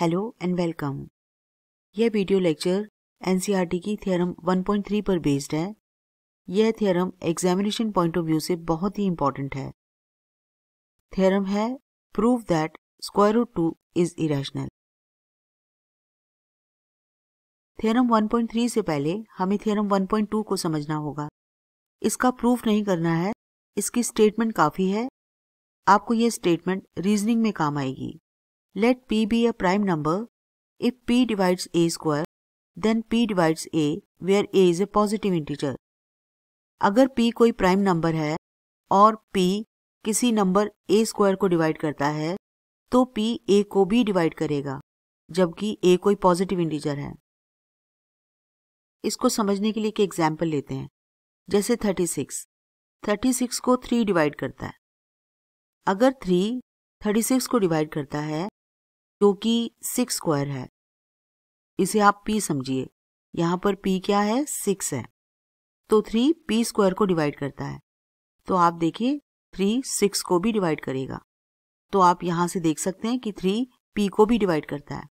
Hello and welcome यह video lecture NCERT की theorem 1.3 पर बेस्ड है यह theorem examination point of view से बहुत ही इंपॉर्टेंट है थ्योरम है prove that square root two is irrational theorem 1.3 से पहले हमें थ्योरम 1.2 को समझना होगा इसका प्रूफ नहीं करना है इसकी स्टेटमेंट काफ़ी है आपको यह स्टेटमेंट रीजनिंग में काम आएगी Let P be a prime number. If P divides A square, then P divides A where A is a positive integer. अगर P कोई प्राइम नंबर है और P किसी नंबर A स्क्वायर को डिवाइड करता है तो P A को भी डिवाइड करेगा जबकि A कोई पॉजिटिव इंटीजर है इसको समझने के लिए एक एग्जाम्पल लेते हैं जैसे 36 36 को 3 डिवाइड करता है अगर 3 36 को डिवाइड करता है जो कि सिक्स स्क्वायर है इसे आप पी समझिए यहाँ पर पी क्या है सिक्स है तो थ्री पी स्क्वायर को डिवाइड करता है तो आप देखिए थ्री सिक्स को भी डिवाइड करेगा तो आप यहाँ से देख सकते हैं कि थ्री पी को भी डिवाइड करता है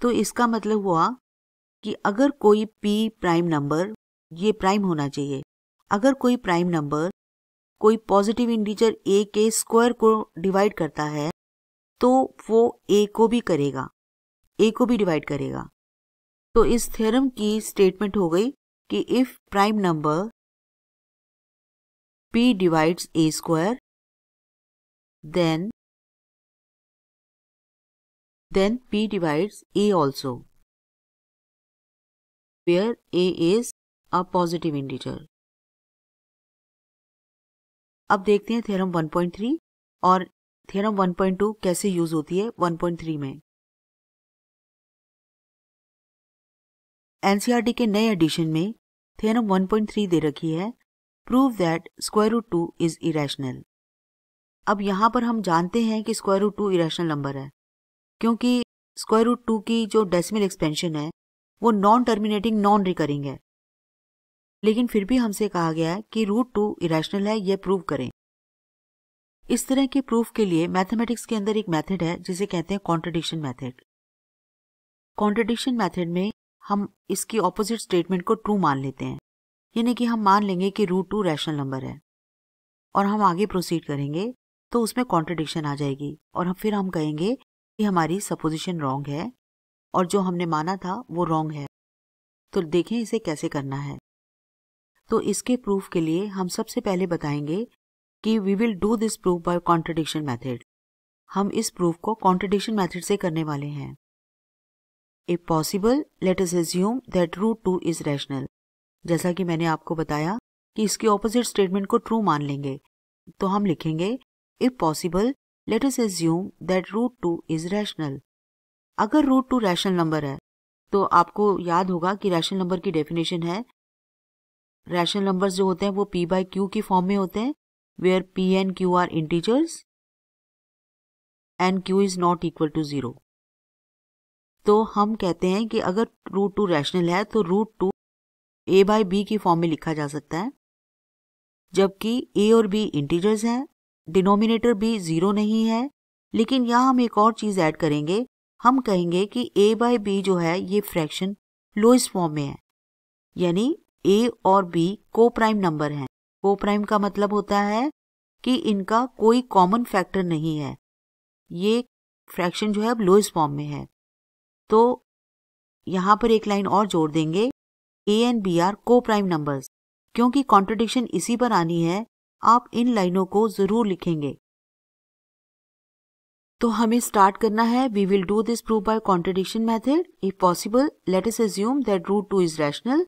तो इसका मतलब हुआ कि अगर कोई पी प्राइम नंबर ये प्राइम होना चाहिए अगर कोई प्राइम नंबर कोई पॉजिटिव इंटीजर ए के स्क्वायर को डिवाइड करता है तो वो ए को भी करेगा ए को भी डिवाइड करेगा तो इस थ्योरम की स्टेटमेंट हो गई कि if prime number P divides A square then then P divides A also where A is a positive integer अब देखते हैं थ्योरम 1.3 और थ्योरम 1.2 कैसे यूज होती है 1.3 में एनसीआरटी e के नए एडिशन में थ्योरम 1.3 दे रखी है prove that square root two is irrational अब यहां पर हम जानते हैं कि square root two irrational number है क्योंकि स्क्वायर रूट टू की जो डेसिमल एक्सपेंशन है वो नॉन टर्मिनेटिंग नॉन रिकरिंग है लेकिन फिर भी हमसे कहा गया है कि रूट टू इरेशनल है यह प्रूव करें इस तरह के प्रूफ के लिए मैथमेटिक्स के अंदर एक मेथड है जिसे कहते हैं कॉन्ट्रडिक्शन मेथड कॉन्ट्रडिक्शन मेथड में हम इसकी ऑपोजिट स्टेटमेंट को ट्रू मान लेते हैं यानी कि हम मान लेंगे कि रूट टू रैशनल नंबर है और हम आगे प्रोसीड करेंगे तो उसमें कॉन्ट्रडिक्शन आ जाएगी और हम फिर हम कहेंगे कि हमारी सपोजिशन रॉन्ग है और जो हमने माना था वो रॉन्ग है तो देखें इसे कैसे करना है तो इसके प्रूफ के लिए हम सबसे पहले बताएंगे कि we will do this proof by contradiction method हम इस प्रूफ को कॉन्ट्रडिक्शन मैथड से करने वाले हैं if possible let is assume that root two is rational जैसा कि मैंने आपको बताया कि इसके ऑपोजिट स्टेटमेंट को ट्रू मान लेंगे तो हम लिखेंगे if possible let is assume that root two is rational अगर रूट टू रैशनल नंबर है तो आपको याद होगा कि रैशनल नंबर की डेफिनेशन है रैशनल नंबर्स जो होते हैं वो पी बाय क्यू की फॉर्म में होते हैं where p and q are integers and q is not equal to zero तो हम कहते हैं कि अगर रूट टू रैशनल है तो root two A by B की फॉर्म में लिखा जा सकता है जबकि ए और बी इंटीजर्स हैं डिनोमिनेटर भी ज़ीरो नहीं है लेकिन यहाँ हम एक और चीज़ ऐड करेंगे हम कहेंगे कि ए बाई बी जो है ये फ्रैक्शन लोएस्ट फॉर्म में है यानी ए और बी को प्राइम नंबर हैं को प्राइम का मतलब होता है कि इनका कोई कॉमन फैक्टर नहीं है ये फ्रैक्शन जो है अब लोएस्ट फॉर्म में है तो यहाँ पर एक लाइन और जोड़ देंगे A and B are co prime numbers क्योंकि कॉन्ट्रोडिक्शन इसी पर आनी है आप इन लाइनों को जरूर लिखेंगे तो हमें स्टार्ट करना है we will do this prove by contradiction method if possible let us assume that root two is rational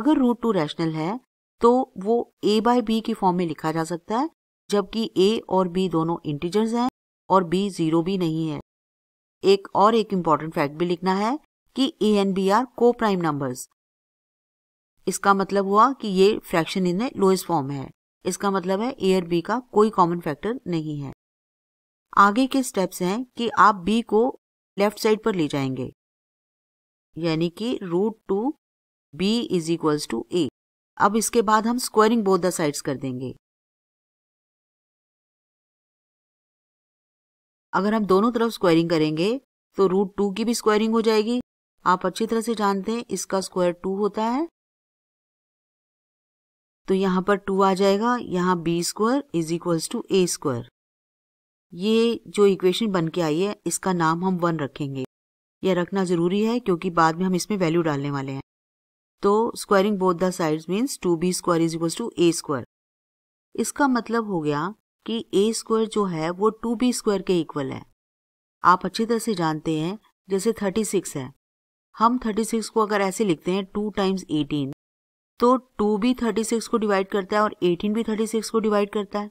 अगर रूट टू रैशनल है तो वो ए बाय बी की फॉर्म में लिखा जा सकता है जबकि ए और बी दोनों इंटीजर्स हैं और बी जीरो भी नहीं है एक और एक इम्पॉर्टेंट फैक्ट भी लिखना है कि A and B are co prime numbers इसका मतलब हुआ कि ये फ्रैक्शन इन लोएस्ट फॉर्म है इसका मतलब है ए और बी का कोई कॉमन फैक्टर नहीं है आगे के स्टेप्स हैं कि आप बी को लेफ्ट साइड पर ले जाएंगे यानी कि root two B is equals to A अब इसके बाद हम स्क्वायरिंग बोथ द साइड्स कर देंगे अगर हम दोनों तरफ स्क्वायरिंग करेंगे तो रूट टू की भी स्क्वायरिंग हो जाएगी आप अच्छी तरह से जानते हैं इसका स्क्वायर टू होता है तो यहां पर टू आ जाएगा यहां B square is equals to A square ये जो इक्वेशन बन के आई है इसका नाम हम वन रखेंगे यह रखना ज़रूरी है क्योंकि बाद में हम इसमें वैल्यू डालने वाले हैं तो squaring both the side means two B square is equal to A square इसका मतलब हो गया कि ए स्क्वायर जो है वो टू बी स्क्वायर के इक्वल है आप अच्छी तरह से जानते हैं जैसे थर्टी सिक्स है हम थर्टी सिक्स को अगर ऐसे लिखते हैं टू टाइम्स एटीन तो टू भी थर्टी सिक्स को डिवाइड करता है और एटीन भी थर्टी सिक्स को डिवाइड करता है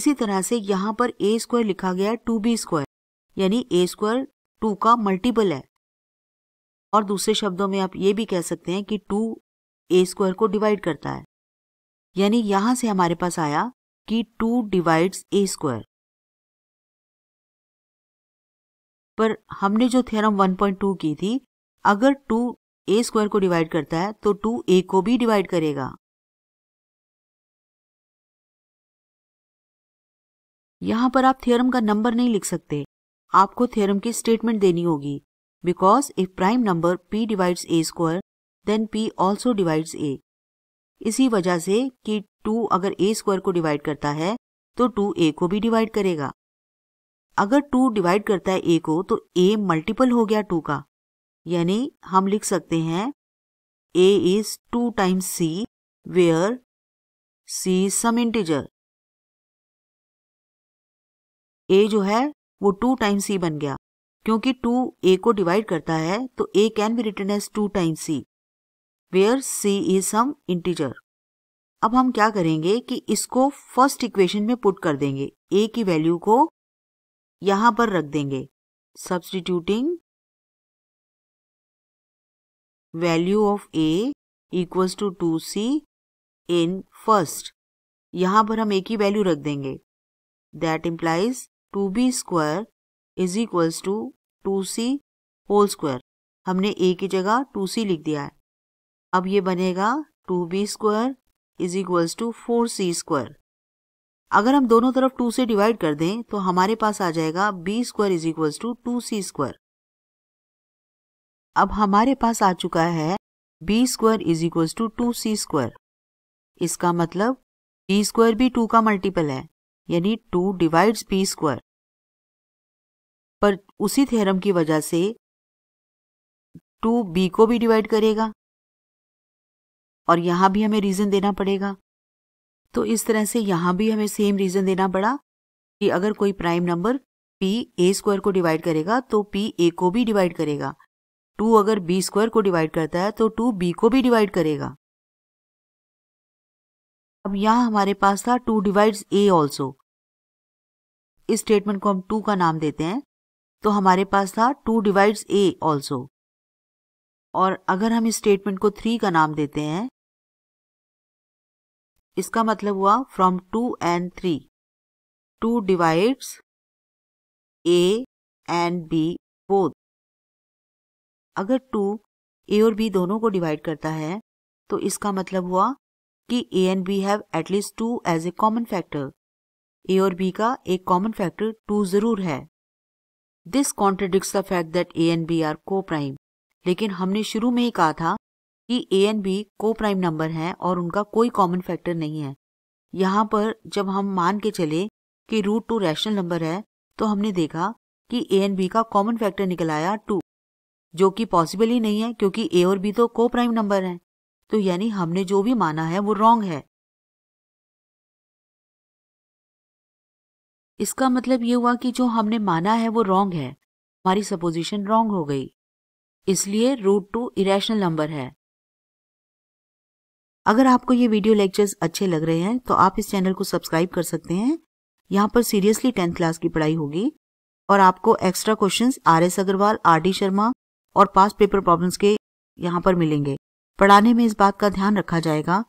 इसी तरह से यहाँ पर ए स्क्वायर लिखा गया है टू बी स्क्वायर यानी ए स्क्वायर टू का मल्टीपल है और दूसरे शब्दों में आप ये भी कह सकते हैं कि टू ए स्क्वायर को डिवाइड करता है यानी यहां से हमारे पास आया कि टू डिवाइड्स ए स्क्वायर पर हमने जो थ्योरम 1.2 की थी अगर टू ए स्क्वायर को डिवाइड करता है तो टू ए को भी डिवाइड करेगा यहां पर आप थ्योरम का नंबर नहीं लिख सकते आपको थ्योरम की स्टेटमेंट देनी होगी because if prime number p divides a square then p also divides a इसी वजह से कि 2 अगर a स्क्वायर को डिवाइड करता है तो 2 a को भी डिवाइड करेगा अगर 2 डिवाइड करता है a को तो a मल्टीपल हो गया 2 का यानी हम लिख सकते हैं a is 2 times c where c some integer a जो है वो 2 टाइम्स c बन गया क्योंकि टू ए को डिवाइड करता है तो A can be written as two times C where C is some integer अब हम क्या करेंगे कि इसको फर्स्ट इक्वेशन में पुट कर देंगे ए की वैल्यू को यहां पर रख देंगे substituting value of A equals to two C in first यहां पर हम ए की वैल्यू रख देंगे that implies two B square is equals to two C whole square हमने ए की जगह टू सी लिख दिया है अब ये बनेगा two B square is equals to four C square अगर हम दोनों तरफ टू से डिवाइड कर दें तो हमारे पास आ जाएगा B square is equals to two C square अब हमारे पास आ चुका है B square is equals to two C square इसका मतलब बी स्क्वायर भी टू का मल्टीपल है यानी टू डिवाइड्स बी स्क्वायर पर उसी थ्योरम की वजह से टू बी को भी डिवाइड करेगा और यहाँ भी हमें रीज़न देना पड़ेगा तो इस तरह से यहाँ भी हमें सेम रीज़न देना पड़ा कि अगर कोई prime number P A square को डिवाइड करेगा तो पी ए को भी डिवाइड करेगा टू अगर बी स्क्वायर को डिवाइड करता है तो टू बी को भी डिवाइड करेगा अब यहाँ हमारे पास था टू डिवाइड्स ए ऑल्सो इस स्टेटमेंट को हम टू का नाम देते हैं तो हमारे पास था टू डिवाइड्स ए ऑल्सो और अगर हम इस स्टेटमेंट को थ्री का नाम देते हैं इसका मतलब हुआ from two and three two divides A and B both अगर टू ए और बी दोनों को डिवाइड करता है तो इसका मतलब हुआ कि A and B have at least two as a common factor A और बी का एक कॉमन फैक्टर टू जरूर है this contradict the fact that A and B are co prime लेकिन हमने शुरू में ही कहा था कि A and B co prime number है और उनका कोई कॉमन फैक्टर नहीं है यहाँ पर जब हम मान के चले कि रूट टू रैशनल नंबर है तो हमने देखा कि ए एन बी का कॉमन फैक्टर निकल आया टू जो कि पॉसिबल ही नहीं है क्योंकि ए और बी तो को प्राइम नंबर है तो यानी हमने जो भी माना है वो रॉन्ग है इसका मतलब ये हुआ कि जो हमने माना है वो रॉन्ग है हमारी सपोजिशन रॉन्ग हो गई इसलिए रूट टू इरेशनल नंबर है अगर आपको ये वीडियो लेक्चर्स अच्छे लग रहे हैं तो आप इस चैनल को सब्सक्राइब कर सकते हैं यहाँ पर सीरियसली टेंथ क्लास की पढ़ाई होगी और आपको extra questions R S Agarwal R D Sharma और पास पेपर प्रॉब्लम्स के यहाँ पर मिलेंगे पढ़ाने में इस बात का ध्यान रखा जाएगा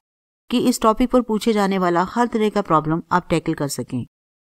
कि इस टॉपिक पर पूछे जाने वाला हर तरह का प्रॉब्लम आप टैकल कर सकें